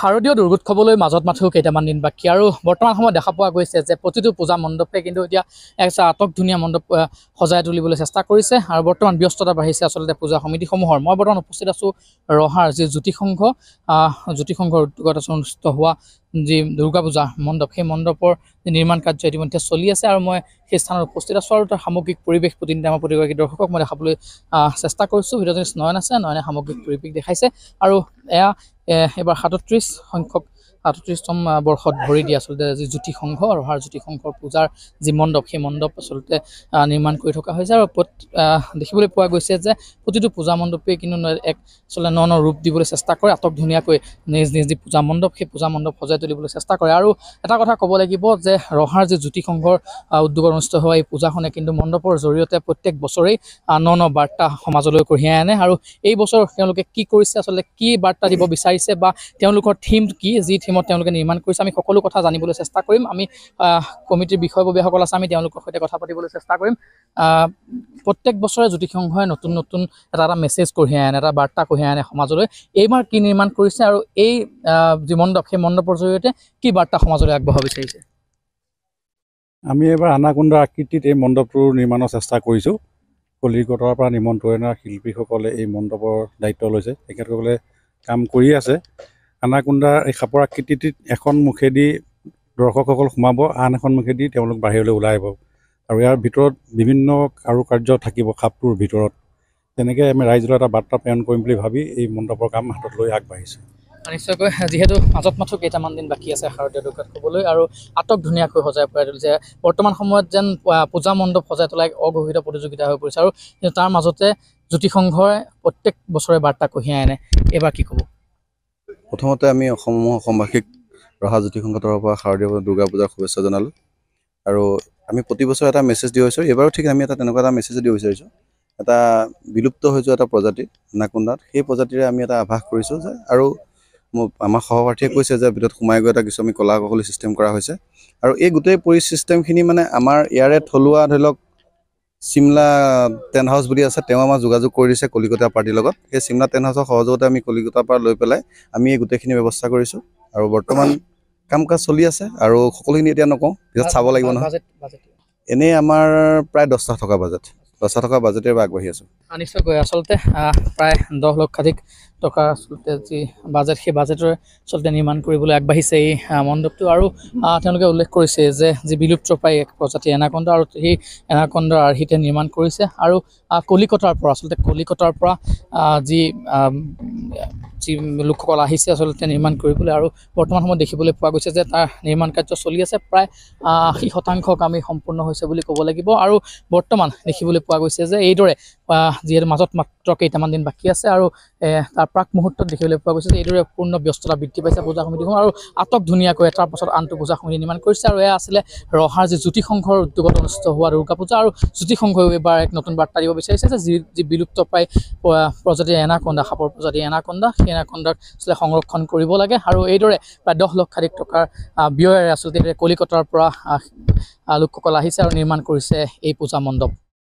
শাৰদীয় দুৰ্গোৎসৱলৈ মাজত মাথো কেইটামান দিন বাকী আৰু বৰ্তমান সময়ত দেখা পোৱা গৈছে যে প্ৰতিটো পূজা মণ্ডপে কিন্তু এতিয়া এক আটক ধুনীয়া মণ্ডপ সজাই তুলিবলৈ চেষ্টা কৰিছে আৰু বৰ্তমান ব্যস্ততা বাঢ়িছে আচলতে পূজা সমিতিসমূহৰ মই বৰ্তমান উপস্থিত আছোঁ ৰহাৰ যি জ্যোতিসংঘ জ্যোতিসংঘৰ উদ্যোগত আচলতে অনুষ্ঠিত হোৱা যি দুৰ্গা পূজা মণ্ডপ সেই মণ্ডপৰ যি নিৰ্মাণ কাৰ্য ইতিমধ্যে চলি আছে আৰু মই সেই স্থানত উপস্থিত আছোঁ আৰু তাৰ সামগ্ৰিক পৰিৱেশ প্ৰতিনিধি আমাৰ প্ৰতিগৰাকী দৰ্শকক মই দেখাবলৈ চেষ্টা কৰিছোঁ ভিডিঅ'জনী নয়ন আছে নয়নে সামগ্ৰিক পৰিৱেশ দেখাইছে আৰু এয়া এইবাৰ সাতত্ৰিছ সংখ্যক আঠত্ৰিছতম বৰ্ষত ভৰি দিয়ে আচলতে যি জ্যোতি সংঘ আৰু হাৰ জ্যোতি সংঘৰ পূজাৰ যি মণ্ডপ সেই মণ্ডপ আচলতে নিৰ্মাণ কৰি থকা হৈছে আৰু দেখিবলৈ পোৱা গৈছে যে প্ৰতিটো পূজা মণ্ডপেই কিন্তু এক আচলতে ন ন ৰূপ দিবলৈ চেষ্টা কৰে আটক ধুনীয়াকৈ নিজ নিজ যি পূজা মণ্ডপ সেই পূজা মণ্ডপ সজাই তুলিবলৈ চেষ্টা কৰে আৰু এটা কথা ক'ব লাগিব যে ৰহাৰ যি জ্যোতি সংঘৰ উদ্যোগত অনুষ্ঠিত হোৱা এই পূজাখনে কিন্তু মণ্ডপৰ জৰিয়তে প্ৰত্যেক বছৰেই ন ন বাৰ্তা সমাজলৈ কঢ়িয়াই আনে আৰু এই বছৰ তেওঁলোকে কি কৰিছে আচলতে কি বাৰ্তা দিব বিচাৰিছে বা তেওঁলোকৰ থিম কি যি থিম টিমত তেওঁলোকে নিৰ্মাণ কৰিছে আমি সকলো কথা জানিবলৈ চেষ্টা কৰিম আমি কমিটিৰ বিষয়ববীয়াসকল আছে আমি তেওঁলোকৰ সৈতে কথা পাতিবলৈ চেষ্টা কৰিম প্ৰত্যেক বছৰে জ্যোতিষংঘই নতুন নতুন এটা এটা মেছেজ কঢ়িয়াই আনে এটা বাৰ্তা কঢ়িয়াই আনে সমাজলৈ এইবাৰ কি নিৰ্মাণ কৰিছে আৰু এই যি মণ্ডপ সেই মণ্ডপৰ জৰিয়তে কি বাৰ্তা সমাজলৈ আগবঢ়াব বিচাৰিছে আমি এইবাৰ আনাকুণ্ড আকৃতিত এই মণ্ডপটো নিৰ্মাণৰ চেষ্টা কৰিছোঁ কলিকতাৰ পৰা নিমন্ত্ৰণ শিল্পীসকলে এই মণ্ডপৰ দায়িত্ব লৈছে তেখেতসকলে কাম কৰি আছে আনাকুণ্ডাৰ এই সাপৰ আকৃতিটিত এখন মুখেদি দৰ্শকসকল সোমাব আন এখন মুখেদি তেওঁলোক বাহিৰলৈ ওলাই আহিব আৰু ইয়াৰ ভিতৰত বিভিন্ন কাৰুকাৰ্য থাকিব সাপটোৰ ভিতৰত তেনেকৈ আমি ৰাইজলৈ এটা বাৰ্তা প্ৰেৰণ কৰিম বুলি ভাবি এই মণ্ডপৰ কাম হাতত লৈ আগবাঢ়িছোঁ নিশ্চয়কৈ যিহেতু মাজত মাথো কেইটামান দিন বাকী আছে শাৰদীয় দুৰ্গাত ক'বলৈ আৰু আটক ধুনীয়াকৈ সজাই পৰাই তুলিছে বৰ্তমান সময়ত যেন পূজা মণ্ডপ সজাই তোলাই এক অঘোষিত প্ৰতিযোগিতা হৈ পৰিছে আৰু তাৰ মাজতে জ্যোতিসংঘই প্ৰত্যেক বছৰে বাৰ্তা কঢ়িয়াই আনে এইবাৰ কি ক'ব প্ৰথমতে আমি অসম অসমবাসীক ৰহা তৰফৰ পৰা শাৰদীয় দুৰ্গা পূজাৰ শুভেচ্ছা জনালোঁ আৰু আমি প্ৰতি বছৰে এটা মেছেজ দিব বিচাৰোঁ এইবাৰো ঠিক আমি এটা তেনেকুৱা এটা মেছেজ দিব বিচাৰিছোঁ এটা বিলুপ্ত হৈ যোৱা এটা প্ৰজাতি নাকুণ্ডাত সেই প্ৰজাতিৰে আমি এটা আভাস কৰিছোঁ যে আৰু মোৰ আমাৰ সহপাঠীয়ে কৈছে যে ভিতৰত সোমাই গৈ এটা কিছু আমি কলা কৌশলী ছিষ্টেম কৰা হৈছে আৰু এই গোটেই পৰি ছিষ্টেমখিনি মানে আমাৰ ইয়াৰে থলুৱা ধৰি লওক চিমলা টেণ্ট হাউচ বুলি আছে তেওঁ আমাক যোগাযোগ কৰি দিছে কলিকতা পাৰ্টিৰ লগত সেই চিমলা টেণ্ট হাউচৰ সহযোগতে আমি কলিকতাৰ পৰা লৈ পেলাই আমি এই গোটেইখিনি ব্যৱস্থা কৰিছোঁ আৰু বৰ্তমান কাম কাজ চলি আছে আৰু সকলোখিনি এতিয়া নকওঁ চাব লাগিব নহয় এনেই আমাৰ প্ৰায় দহটা থকা বাজেট বচাই থকা বাজেটে এবাৰ আগবাঢ়ি আছোঁ নিশ্চয়কৈ আচলতে প্ৰায় দহ লক্ষাধিক টকাৰ আচলতে যি বাজেট সেই বাজেটৰে আচলতে নিৰ্মাণ কৰিবলৈ আগবাঢ়িছে এই মণ্ডপটো আৰু তেওঁলোকে উল্লেখ কৰিছে যে যি বিলুপ্ত প্ৰায় এক প্ৰজাতি এনাকণ্ড আৰু সেই এনাকণ্ডৰ আৰ্হিতে নিৰ্মাণ কৰিছে আৰু কলিকতাৰ পৰা আচলতে কলিকতাৰ পৰা যি যি লোকসকল আহিছে আচলতে নিৰ্মাণ কৰিবলৈ আৰু বৰ্তমান সময়ত দেখিবলৈ পোৱা গৈছে যে তাৰ নিৰ্মাণ কাৰ্য চলি আছে প্ৰায় আশী শতাংশ কামেই সম্পূৰ্ণ হৈছে বুলি ক'ব লাগিব আৰু বৰ্তমান দেখিবলৈ পোৱা গৈছে যে এইদৰে যিহেতু মাজত মাত্ৰ কেইটামান দিন বাকী আছে আৰু তাৰ প্ৰাক মুহূৰ্তত দেখিবলৈ পোৱা গৈছে যে এইদৰে পূৰ্ণ ব্যস্ততা বৃদ্ধি পাইছে পূজা সমিতিসমূহ আৰু আটক ধুনীয়াকৈ এটাৰ পাছত আনটো পূজা সমিতি নিৰ্মাণ কৰিছে আৰু এয়া আছিলে ৰহাৰ যি জ্যোতি সংঘৰ উদ্যোগত অনুষ্ঠিত হোৱা দুৰ্গা পূজা আৰু জ্যোতি সংঘয়ো এইবাৰ এক নতুন বাৰ্তা দিব বিচাৰিছে যে যি যি বিলুপ্ত প্ৰায় প্ৰজাতি এনাকণ্ডা সাপৰ প্ৰজাতি এনাকণ্ডা সেই এনাকণ্ডাক আচলতে সংৰক্ষণ কৰিব লাগে আৰু এইদৰে প্ৰায় দহ লক্ষাধিক টকাৰ ব্যয়েৰে আচলতে কলিকতাৰ পৰা লোকসকল আহিছে আৰু নিৰ্মাণ কৰিছে এই পূজা মণ্ডপ